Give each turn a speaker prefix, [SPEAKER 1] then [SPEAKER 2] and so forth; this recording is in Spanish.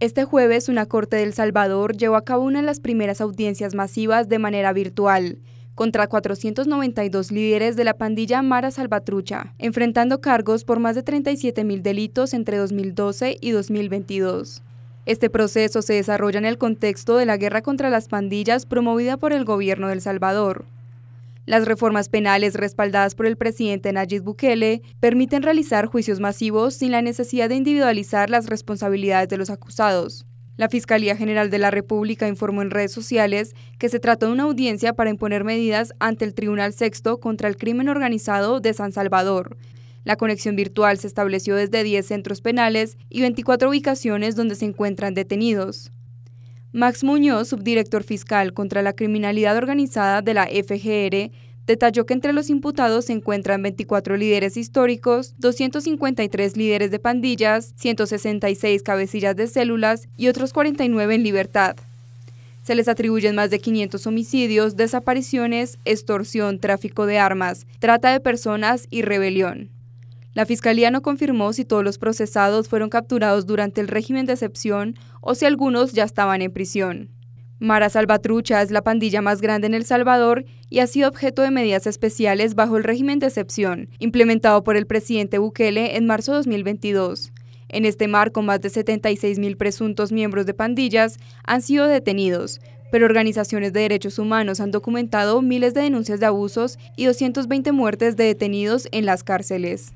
[SPEAKER 1] Este jueves, una Corte del Salvador llevó a cabo una de las primeras audiencias masivas de manera virtual contra 492 líderes de la pandilla Mara Salvatrucha, enfrentando cargos por más de 37.000 delitos entre 2012 y 2022. Este proceso se desarrolla en el contexto de la guerra contra las pandillas promovida por el gobierno del Salvador, las reformas penales respaldadas por el presidente Nayib Bukele permiten realizar juicios masivos sin la necesidad de individualizar las responsabilidades de los acusados. La Fiscalía General de la República informó en redes sociales que se trató de una audiencia para imponer medidas ante el Tribunal Sexto contra el Crimen Organizado de San Salvador. La conexión virtual se estableció desde 10 centros penales y 24 ubicaciones donde se encuentran detenidos. Max Muñoz, subdirector fiscal contra la criminalidad organizada de la FGR, detalló que entre los imputados se encuentran 24 líderes históricos, 253 líderes de pandillas, 166 cabecillas de células y otros 49 en libertad. Se les atribuyen más de 500 homicidios, desapariciones, extorsión, tráfico de armas, trata de personas y rebelión. La Fiscalía no confirmó si todos los procesados fueron capturados durante el régimen de excepción o si algunos ya estaban en prisión. Mara Salvatrucha es la pandilla más grande en El Salvador y ha sido objeto de medidas especiales bajo el régimen de excepción, implementado por el presidente Bukele en marzo de 2022. En este marco, más de 76 mil presuntos miembros de pandillas han sido detenidos, pero organizaciones de derechos humanos han documentado miles de denuncias de abusos y 220 muertes de detenidos en las cárceles.